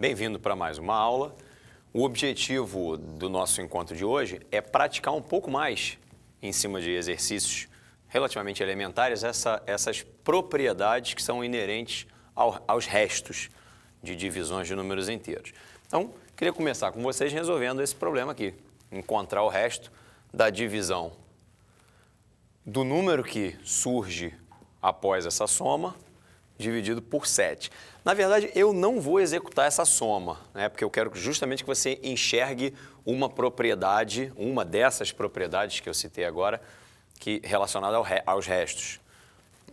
Bem-vindo para mais uma aula. O objetivo do nosso encontro de hoje é praticar um pouco mais, em cima de exercícios relativamente elementares, essa, essas propriedades que são inerentes ao, aos restos de divisões de números inteiros. Então, queria começar com vocês resolvendo esse problema aqui, encontrar o resto da divisão do número que surge após essa soma dividido por 7. Na verdade, eu não vou executar essa soma, né? porque eu quero justamente que você enxergue uma propriedade, uma dessas propriedades que eu citei agora, que relacionada ao re... aos restos.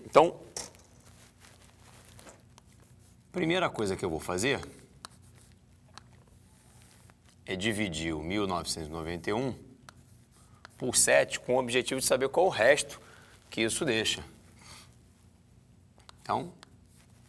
Então, primeira coisa que eu vou fazer é dividir o 1991 por 7 com o objetivo de saber qual o resto que isso deixa. Então,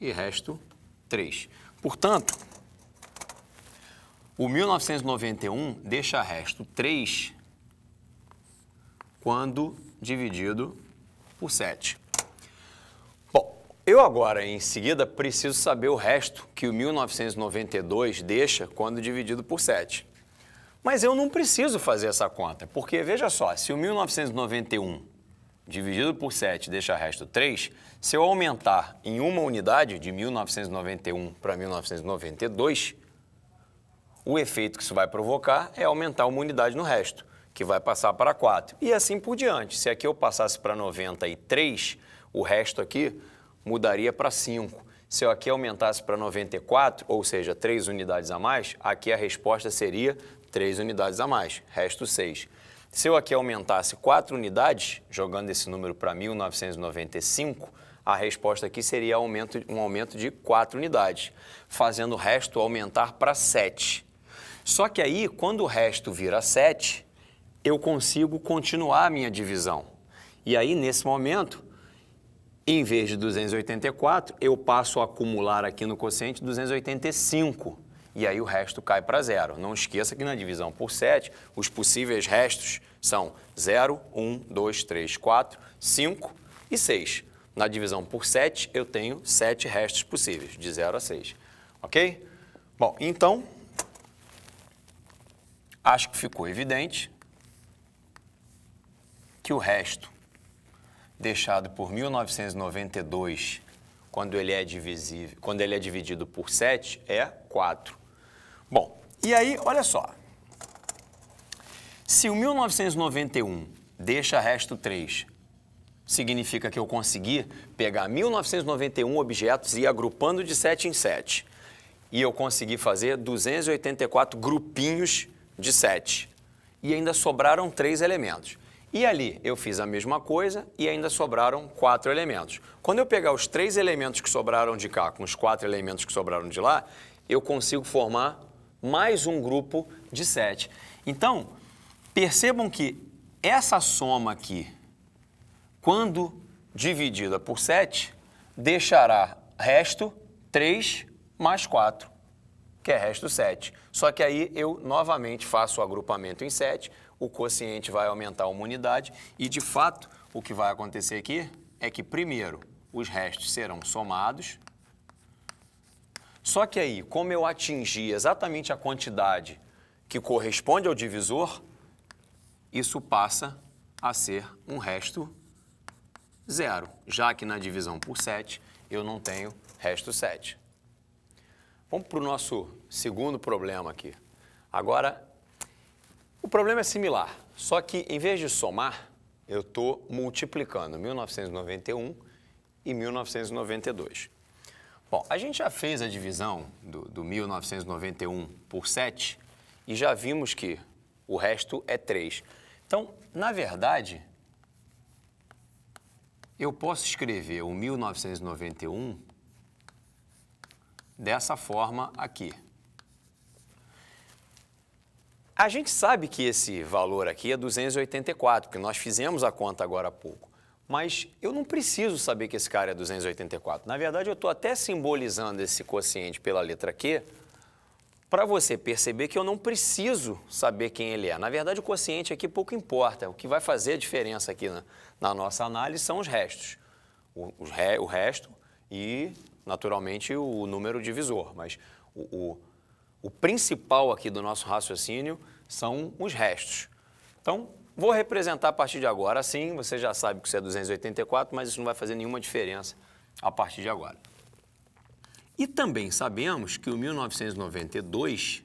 e resto 3. Portanto, o 1991 deixa resto 3 quando dividido por 7. Bom, eu agora, em seguida, preciso saber o resto que o 1992 deixa quando dividido por 7. Mas eu não preciso fazer essa conta, porque veja só, se o 1991 dividido por 7 deixa resto 3, se eu aumentar em uma unidade, de 1991 para 1992, o efeito que isso vai provocar é aumentar uma unidade no resto, que vai passar para 4. E assim por diante. Se aqui eu passasse para 93, o resto aqui mudaria para 5. Se eu aqui aumentasse para 94, ou seja, 3 unidades a mais, aqui a resposta seria 3 unidades a mais, resto 6. Se eu aqui aumentasse 4 unidades, jogando esse número para 1995, a resposta aqui seria aumento, um aumento de 4 unidades, fazendo o resto aumentar para 7. Só que aí, quando o resto vira 7, eu consigo continuar a minha divisão. E aí, nesse momento, em vez de 284, eu passo a acumular aqui no quociente 285 e aí o resto cai para zero. Não esqueça que na divisão por 7, os possíveis restos são 0, 1, 2, 3, 4, 5 e 6. Na divisão por 7, eu tenho 7 restos possíveis, de 0 a 6. Ok? Bom, então, acho que ficou evidente que o resto deixado por 1992, quando ele é, divisível, quando ele é dividido por 7, é 4. Bom, e aí, olha só. Se o 1991 deixa resto 3, significa que eu consegui pegar 1991 objetos e ir agrupando de 7 em 7. E eu consegui fazer 284 grupinhos de 7. E ainda sobraram 3 elementos. E ali eu fiz a mesma coisa e ainda sobraram 4 elementos. Quando eu pegar os 3 elementos que sobraram de cá com os 4 elementos que sobraram de lá, eu consigo formar mais um grupo de 7. Então, percebam que essa soma aqui, quando dividida por 7, deixará resto 3 mais 4, que é resto 7. Só que aí eu novamente faço o agrupamento em 7, o quociente vai aumentar uma unidade e, de fato, o que vai acontecer aqui é que, primeiro, os restos serão somados só que aí, como eu atingi exatamente a quantidade que corresponde ao divisor, isso passa a ser um resto zero, já que na divisão por 7 eu não tenho resto 7. Vamos para o nosso segundo problema aqui. Agora, o problema é similar, só que em vez de somar, eu estou multiplicando 1991 e 1992. Bom, a gente já fez a divisão do, do 1991 por 7 e já vimos que o resto é 3. Então, na verdade, eu posso escrever o 1991 dessa forma aqui. A gente sabe que esse valor aqui é 284, porque nós fizemos a conta agora há pouco mas eu não preciso saber que esse cara é 284. Na verdade, eu estou até simbolizando esse quociente pela letra Q para você perceber que eu não preciso saber quem ele é. Na verdade, o quociente aqui pouco importa. O que vai fazer a diferença aqui na, na nossa análise são os restos. O, o, re, o, resto e, naturalmente, o número divisor. Mas o, o principal aqui do nosso raciocínio são os restos. Então, Vou representar a partir de agora, sim, você já sabe que isso é 284, mas isso não vai fazer nenhuma diferença a partir de agora. E também sabemos que o 1992,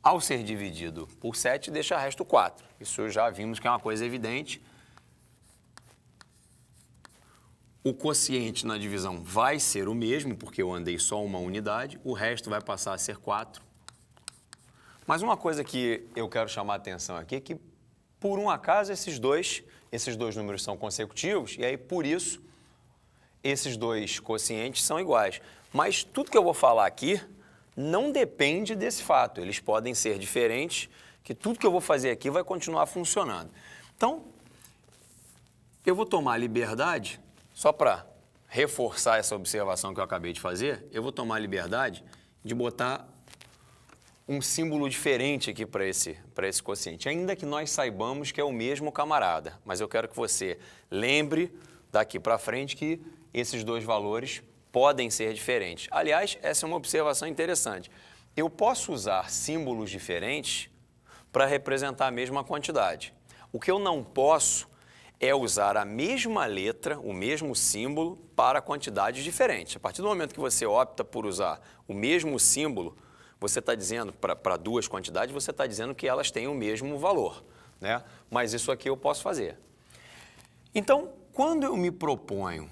ao ser dividido por 7, deixa resto 4. Isso já vimos que é uma coisa evidente. O quociente na divisão vai ser o mesmo, porque eu andei só uma unidade, o resto vai passar a ser 4 mas uma coisa que eu quero chamar a atenção aqui é que, por um acaso, esses dois, esses dois números são consecutivos, e aí, por isso, esses dois quocientes são iguais. Mas tudo que eu vou falar aqui não depende desse fato. Eles podem ser diferentes, que tudo que eu vou fazer aqui vai continuar funcionando. Então, eu vou tomar a liberdade, só para reforçar essa observação que eu acabei de fazer, eu vou tomar a liberdade de botar um símbolo diferente aqui para esse, pra esse quociente, ainda que nós saibamos que é o mesmo camarada, mas eu quero que você lembre daqui para frente que esses dois valores podem ser diferentes. Aliás, essa é uma observação interessante. Eu posso usar símbolos diferentes para representar a mesma quantidade. O que eu não posso é usar a mesma letra, o mesmo símbolo, para quantidades diferentes. A partir do momento que você opta por usar o mesmo símbolo você está dizendo, para duas quantidades, você está dizendo que elas têm o mesmo valor, né? Mas isso aqui eu posso fazer. Então, quando eu me proponho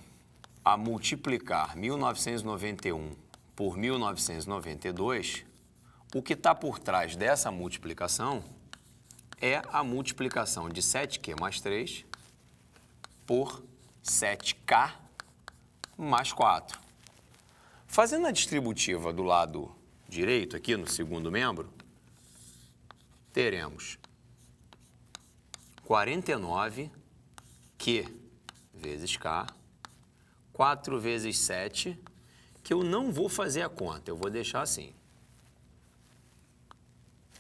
a multiplicar 1991 por 1992, o que está por trás dessa multiplicação é a multiplicação de 7Q mais 3 por 7K mais 4. Fazendo a distributiva do lado direito, aqui no segundo membro, teremos 49 Q vezes K, 4 vezes 7, que eu não vou fazer a conta, eu vou deixar assim.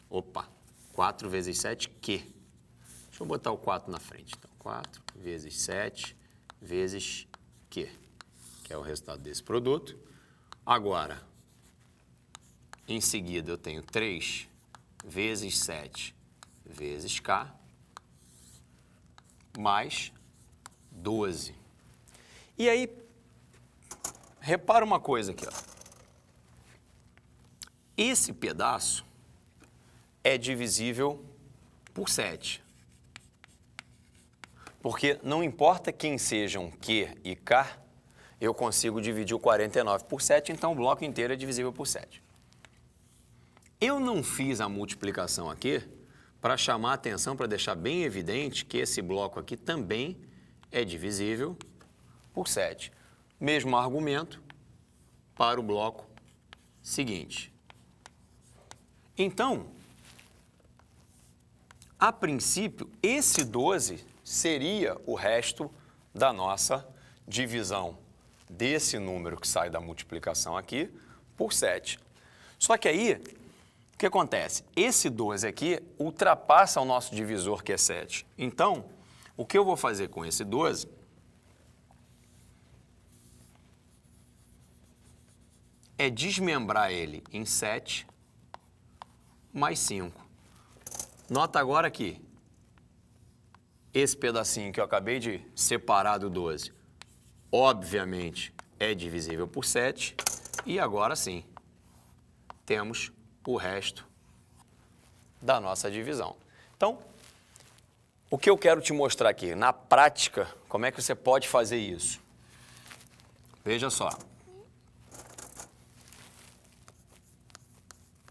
Opa, 4 vezes 7, Q. Deixa eu botar o 4 na frente. Então, 4 vezes 7 vezes Q, que é o resultado desse produto. Agora, em seguida, eu tenho 3 vezes 7 vezes K, mais 12. E aí, repara uma coisa aqui. Ó. Esse pedaço é divisível por 7. Porque não importa quem sejam Q e K, eu consigo dividir o 49 por 7, então o bloco inteiro é divisível por 7. Eu não fiz a multiplicação aqui para chamar a atenção, para deixar bem evidente que esse bloco aqui também é divisível por 7. Mesmo argumento para o bloco seguinte. Então, a princípio, esse 12 seria o resto da nossa divisão desse número que sai da multiplicação aqui por 7. Só que aí o que acontece? Esse 12 aqui ultrapassa o nosso divisor, que é 7. Então, o que eu vou fazer com esse 12 é desmembrar ele em 7 mais 5. Nota agora aqui, esse pedacinho que eu acabei de separar do 12, obviamente é divisível por 7 e agora sim temos o resto da nossa divisão. Então, o que eu quero te mostrar aqui, na prática, como é que você pode fazer isso? Veja só.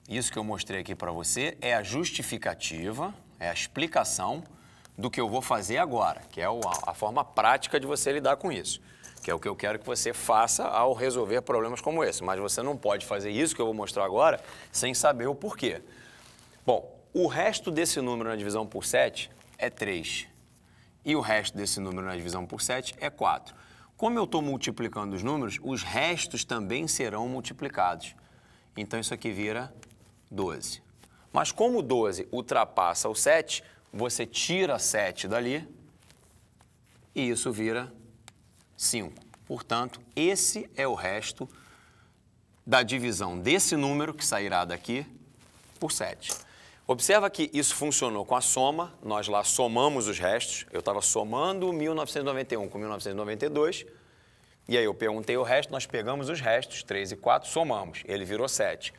Isso que eu mostrei aqui para você é a justificativa, é a explicação do que eu vou fazer agora, que é a forma prática de você lidar com isso que é o que eu quero que você faça ao resolver problemas como esse. Mas você não pode fazer isso que eu vou mostrar agora sem saber o porquê. Bom, o resto desse número na divisão por 7 é 3. E o resto desse número na divisão por 7 é 4. Como eu estou multiplicando os números, os restos também serão multiplicados. Então isso aqui vira 12. Mas como 12 ultrapassa o 7, você tira 7 dali e isso vira 12. 5. Portanto, esse é o resto da divisão desse número, que sairá daqui, por 7. Observa que isso funcionou com a soma, nós lá somamos os restos. Eu estava somando 1991 com 1992, e aí eu perguntei o resto, nós pegamos os restos, 3 e 4, somamos, ele virou 7.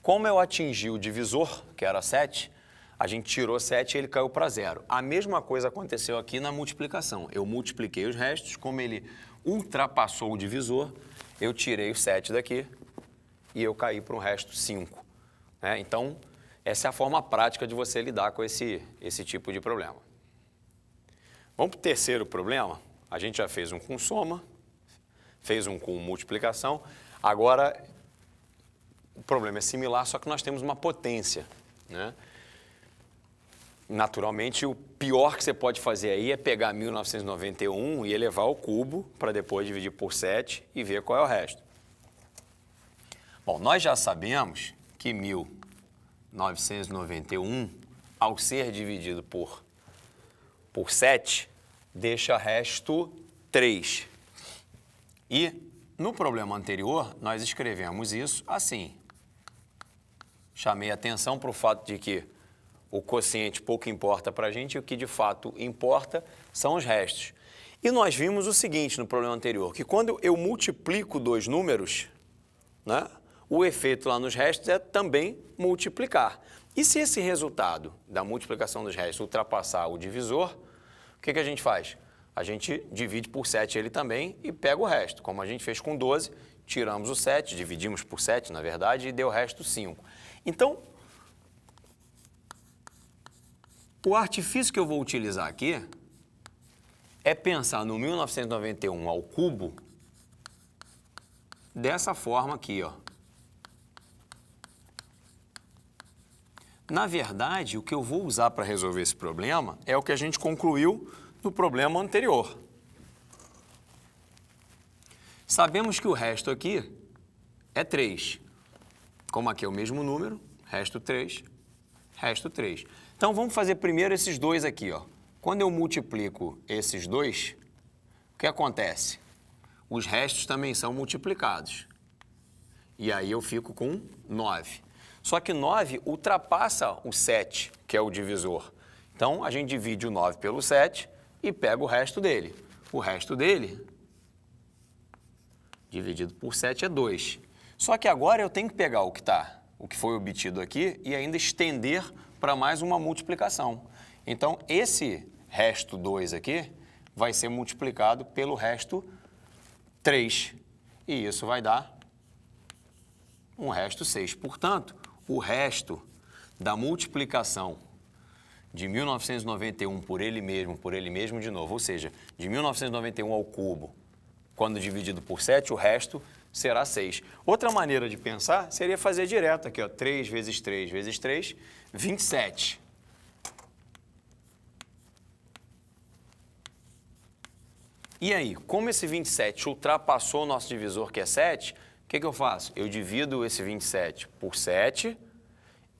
Como eu atingi o divisor, que era 7, a gente tirou 7 e ele caiu para zero. A mesma coisa aconteceu aqui na multiplicação. Eu multipliquei os restos, como ele ultrapassou o divisor, eu tirei o 7 daqui e eu caí para um resto 5. Né? Então, essa é a forma prática de você lidar com esse, esse tipo de problema. Vamos para o terceiro problema? A gente já fez um com soma, fez um com multiplicação. Agora, o problema é similar, só que nós temos uma potência. Né? Naturalmente, o pior que você pode fazer aí é pegar 1991 e elevar ao cubo para depois dividir por 7 e ver qual é o resto. Bom, nós já sabemos que 1991, ao ser dividido por, por 7, deixa resto 3. E no problema anterior, nós escrevemos isso assim. Chamei atenção para o fato de que o quociente pouco importa para a gente e o que de fato importa são os restos. E nós vimos o seguinte no problema anterior, que quando eu multiplico dois números, né, o efeito lá nos restos é também multiplicar. E se esse resultado da multiplicação dos restos ultrapassar o divisor, o que, que a gente faz? A gente divide por 7 ele também e pega o resto. Como a gente fez com 12, tiramos o 7, dividimos por 7, na verdade, e deu o resto 5. Então, O artifício que eu vou utilizar aqui é pensar no 1991 ao cubo dessa forma aqui, ó. Na verdade, o que eu vou usar para resolver esse problema é o que a gente concluiu no problema anterior. Sabemos que o resto aqui é 3. Como aqui é o mesmo número, resto 3, resto 3. Então vamos fazer primeiro esses dois aqui, ó. Quando eu multiplico esses dois, o que acontece? Os restos também são multiplicados. E aí eu fico com 9. Só que 9 ultrapassa o 7, que é o divisor. Então a gente divide o 9 pelo 7 e pega o resto dele. O resto dele, dividido por 7, é 2. Só que agora eu tenho que pegar o que tá, o que foi obtido aqui e ainda estender para mais uma multiplicação. Então, esse resto 2 aqui vai ser multiplicado pelo resto 3. E isso vai dar um resto 6. Portanto, o resto da multiplicação de 1991 por ele mesmo, por ele mesmo de novo, ou seja, de 1991 ao cubo quando dividido por 7, o resto será 6. Outra maneira de pensar seria fazer direto aqui, ó, 3 vezes 3 vezes 3, 27. E aí, como esse 27 ultrapassou o nosso divisor, que é 7, o que, que eu faço? Eu divido esse 27 por 7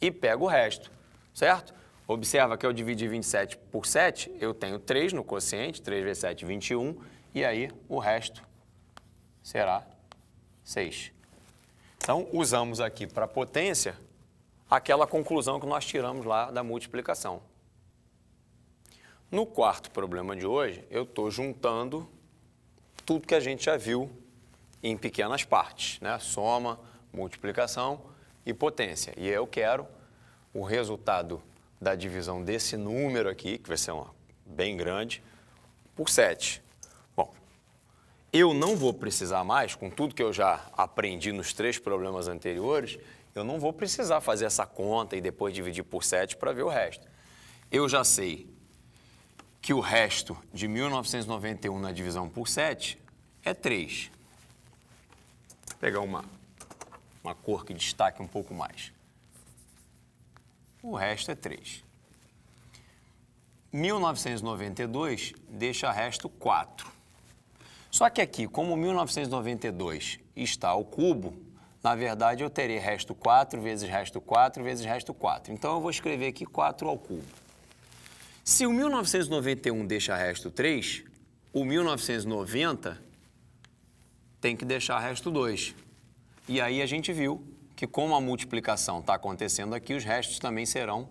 e pego o resto, certo? Observa que eu dividi 27 por 7, eu tenho 3 no quociente, 3 vezes 7, 21, e aí o resto será 6. Então, usamos aqui para potência aquela conclusão que nós tiramos lá da multiplicação. No quarto problema de hoje, eu estou juntando tudo que a gente já viu em pequenas partes, né? soma, multiplicação e potência. E eu quero o resultado da divisão desse número aqui, que vai ser uma bem grande, por 7 eu não vou precisar mais, com tudo que eu já aprendi nos três problemas anteriores, eu não vou precisar fazer essa conta e depois dividir por 7 para ver o resto. Eu já sei que o resto de 1991 na divisão por 7 é 3. Vou pegar uma, uma cor que destaque um pouco mais. O resto é 3. 1992 deixa resto 4. Só que aqui, como 1992 está ao cubo, na verdade eu terei resto 4 vezes resto 4 vezes resto 4. Então eu vou escrever aqui 4 ao cubo. Se o 1991 deixa resto 3, o 1990 tem que deixar resto 2. E aí a gente viu que como a multiplicação está acontecendo aqui, os restos também serão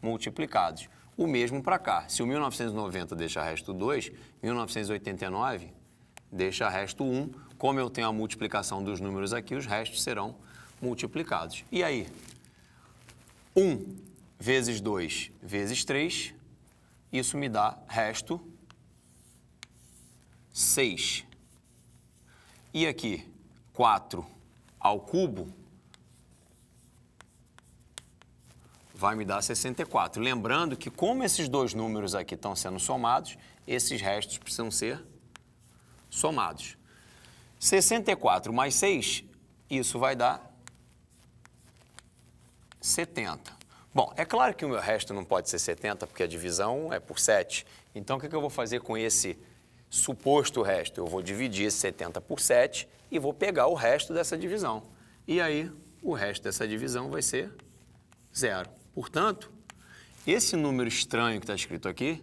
multiplicados. O mesmo para cá. Se o 1990 deixa resto 2, 1989 deixa resto 1. Como eu tenho a multiplicação dos números aqui, os restos serão multiplicados. E aí? 1 vezes 2 vezes 3, isso me dá resto 6. E aqui, 4 ao cubo vai me dar 64. Lembrando que como esses dois números aqui estão sendo somados, esses restos precisam ser somados. 64 mais 6, isso vai dar 70. Bom, é claro que o meu resto não pode ser 70, porque a divisão é por 7. Então, o que eu vou fazer com esse suposto resto? Eu vou dividir 70 por 7 e vou pegar o resto dessa divisão. E aí, o resto dessa divisão vai ser zero. Portanto, esse número estranho que está escrito aqui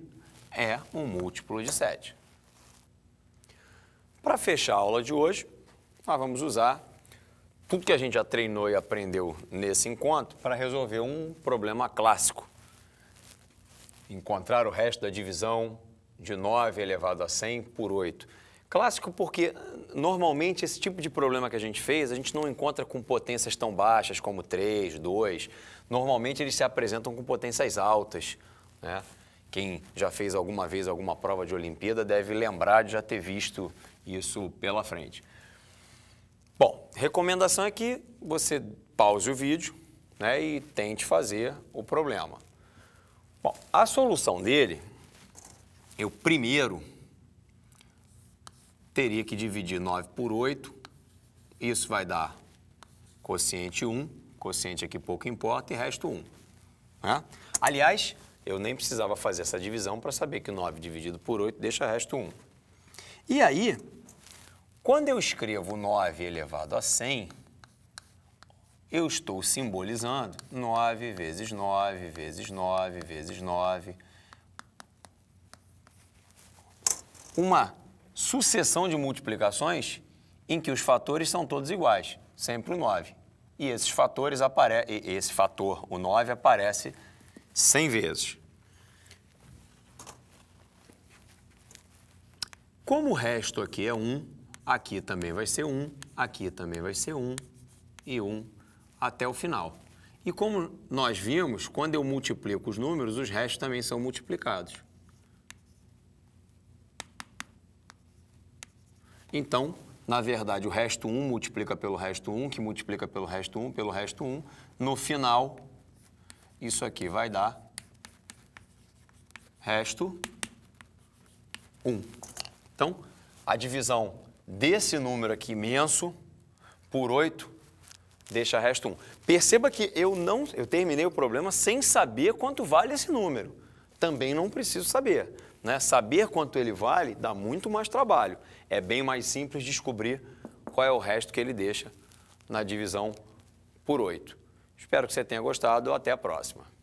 é um múltiplo de 7. Para fechar a aula de hoje, nós vamos usar tudo que a gente já treinou e aprendeu nesse encontro para resolver um problema clássico. Encontrar o resto da divisão de 9 elevado a 100 por 8. Clássico porque normalmente esse tipo de problema que a gente fez, a gente não encontra com potências tão baixas como 3, 2. Normalmente eles se apresentam com potências altas. Né? Quem já fez alguma vez alguma prova de Olimpíada deve lembrar de já ter visto isso pela frente. Bom, recomendação é que você pause o vídeo né, e tente fazer o problema. Bom, a solução dele, eu primeiro teria que dividir 9 por 8, isso vai dar quociente 1, quociente aqui é pouco importa, e resto 1. Né? Aliás, eu nem precisava fazer essa divisão para saber que 9 dividido por 8 deixa resto 1. E aí, quando eu escrevo 9 elevado a 100, eu estou simbolizando 9 vezes 9 vezes 9 vezes 9. Uma sucessão de multiplicações em que os fatores são todos iguais, sempre o 9. E esses fatores apare... esse fator, o 9, aparece 100 vezes. Como o resto aqui é 1, aqui também vai ser 1, aqui também vai ser 1 e 1 até o final. E como nós vimos, quando eu multiplico os números, os restos também são multiplicados. Então, na verdade, o resto 1 multiplica pelo resto 1, que multiplica pelo resto 1, pelo resto 1. No final, isso aqui vai dar resto 1. Então, a divisão desse número aqui imenso por 8 deixa resto 1. Perceba que eu não, eu terminei o problema sem saber quanto vale esse número. Também não preciso saber. Né? Saber quanto ele vale dá muito mais trabalho. É bem mais simples descobrir qual é o resto que ele deixa na divisão por 8. Espero que você tenha gostado. Até a próxima.